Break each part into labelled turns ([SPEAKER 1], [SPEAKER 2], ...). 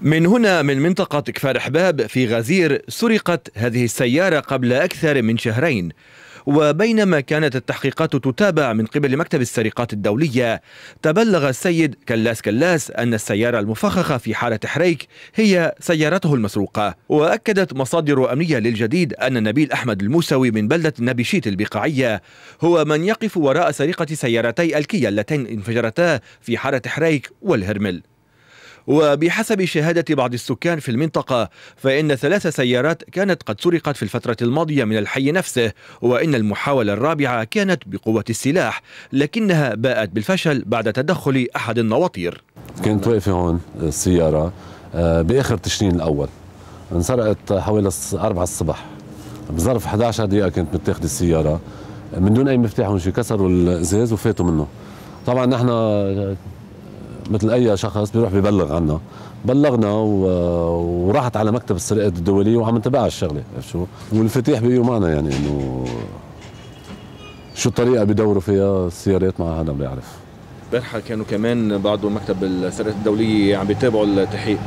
[SPEAKER 1] من هنا من منطقة كفار حباب في غزير سرقت هذه السيارة قبل أكثر من شهرين وبينما كانت التحقيقات تتابع من قبل مكتب السرقات الدولية تبلغ السيد كلاس كلاس أن السيارة المفخخة في حالة حريك هي سيارته المسروقة وأكدت مصادر أمنية للجديد أن نبيل أحمد الموسوي من بلدة نبيشيت البقاعية هو من يقف وراء سرقة سيارتي الكيا اللتين انفجرتا في حارة حريك والهرمل وبحسب شهادة بعض السكان في المنطقة فإن ثلاث سيارات كانت قد سرقت في الفترة الماضية من الحي نفسه وإن المحاولة الرابعة كانت بقوة السلاح لكنها باءت بالفشل بعد تدخل أحد النواطير
[SPEAKER 2] كنت واقفة هون السيارة آه، بآخر تشرين الأول انسرقت حوالي 4 الصبح بظرف 11 دقيقة كنت متاخد السيارة من دون أي مفتاح ومشي كسروا الإزاز وفاتوا منه طبعا نحن مثل اي شخص بيروح ببلغ عنا بلغنا وراحت على مكتب السرقات الدوليه وعم نتابع الشغله عرفت شو والمفاتيح بقيوا معنا يعني انه شو الطريقه بيدوروا فيها السيارات مع هذا بيعرف
[SPEAKER 1] البارحه كانوا كمان بعض مكتب السرقات الدوليه عم بيتابعوا التحقيق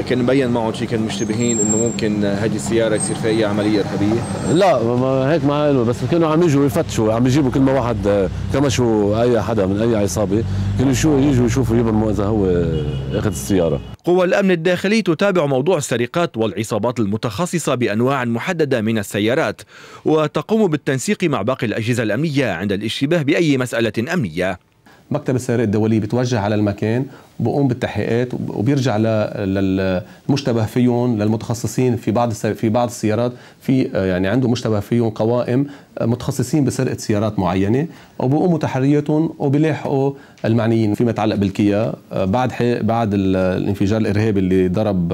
[SPEAKER 1] كان مبين معهم شيء كانوا مشتبهين انه ممكن هذه السياره يصير فيها اي عمليه ارهابيه؟
[SPEAKER 2] لا ما هيك ما قالوا بس كانوا عم يجوا يفتشوا عم يجيبوا كل ما واحد آه، كمشوا اي حدا من اي عصابه كانوا شو يجوا يشوفوا يبرموا اذا هو اخذ السياره.
[SPEAKER 1] قوى الامن الداخلي تتابع موضوع السرقات والعصابات المتخصصه بانواع محدده من السيارات وتقوم بالتنسيق مع باقي الاجهزه الامنيه عند الاشتباه باي مساله امنيه.
[SPEAKER 3] مكتب السيارات الدولي بتوجه على المكان بقوم بالتحقيقات وبيرجع للمشتبه فيهم للمتخصصين في بعض في بعض السيارات في آه، يعني عنده مشتبه فيهم قوائم آه، متخصصين بسرقه سيارات معينه وبقوموا تحرياتهم وبيلاحقوا المعنيين فيما يتعلق بالكيا آه، بعد بعد الانفجار الارهابي اللي ضرب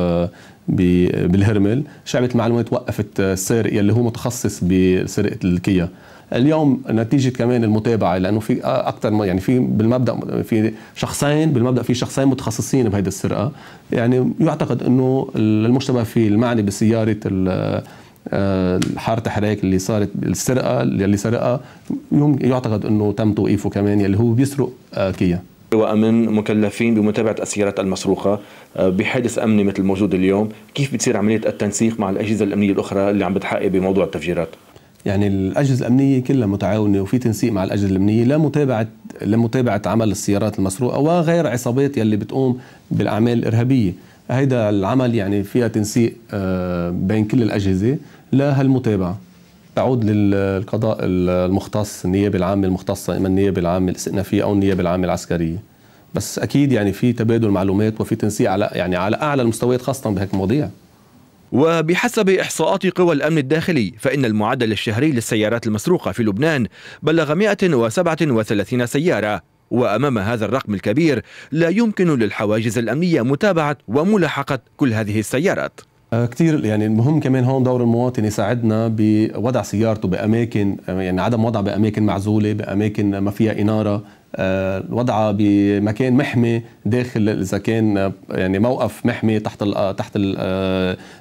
[SPEAKER 3] بالهرمل شعبة المعلومات وقفت السارق يلي هو متخصص بسرقه الكيا اليوم نتيجه كمان المتابعه لانه في اكثر يعني في بالمبدا في شخصين بالمبدا في شخصين متخصصين بهيدي السرقه يعني يعتقد انه المجتمع في المعني بسياره الحارة آه، حراك اللي صارت السرقه اللي سرقها يعتقد انه تم توقيفه كمان اللي هو بيسرق
[SPEAKER 1] آه، كيا وامن مكلفين بمتابعه السيارات المسروقه آه، بحادث امني مثل الموجود اليوم كيف بتصير عمليه التنسيق مع الاجهزه الامنيه الاخرى اللي عم بتحقق بموضوع التفجيرات يعني الاجهزه
[SPEAKER 3] الامنيه كلها متعاونه وفي تنسيق مع الاجهزه الامنيه لمتابعه لمتابعه عمل السيارات المسروقه وغير عصابات يلي بتقوم بالاعمال الارهابيه هيدا العمل يعني فيها تنسيق آه، بين كل الاجهزه لهالمتابعه تعود للقضاء المختص النيابه العامه المختصه اما النيابه العامه الاستئنافيه او النيابه العامه العسكريه بس اكيد يعني في تبادل معلومات وفي تنسيق على يعني على
[SPEAKER 1] اعلى المستويات خاصه بهيك مواضيع وبحسب إحصاءات قوى الأمن الداخلي فإن المعدل الشهري للسيارات المسروقة في لبنان بلغ 137 سيارة وأمام هذا الرقم الكبير لا يمكن للحواجز الأمنية متابعة وملاحقة كل هذه السيارات
[SPEAKER 3] آه، كثير يعني المهم كمان هون دور المواطن يساعدنا بوضع سيارته باماكن آه، يعني عدم وضعها باماكن معزوله باماكن ما فيها اناره آه، وضعها بمكان محمي داخل اذا كان يعني موقف محمي تحت تحت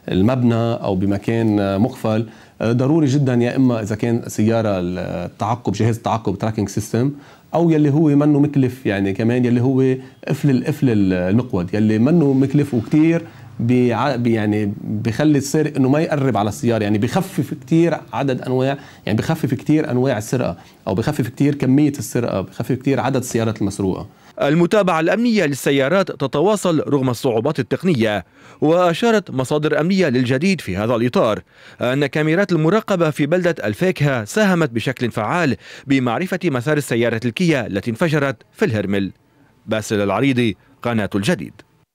[SPEAKER 3] المبنى او بمكان مقفل ضروري جدا يا اما اذا كان سياره التعقب جهاز التعقب تراكنج سيستم او يلي هو منه مكلف يعني كمان يلي هو قفل القفل المقود يلي منه مكلف وكثير يعني بخلي السرق انه ما يقرب على السياره يعني بخفف كثير عدد انواع يعني بخفف كثير انواع السرقه او بخفف كثير كميه السرقه بخفف كثير
[SPEAKER 1] عدد السيارات المسروقه المتابعة الأمنية للسيارات تتواصل رغم الصعوبات التقنية وأشارت مصادر أمنية للجديد في هذا الإطار أن كاميرات المراقبة في بلدة الفاكهة ساهمت بشكل فعال بمعرفة مسار السيارة التركية التي انفجرت في الهرمل باسل العريضي قناة الجديد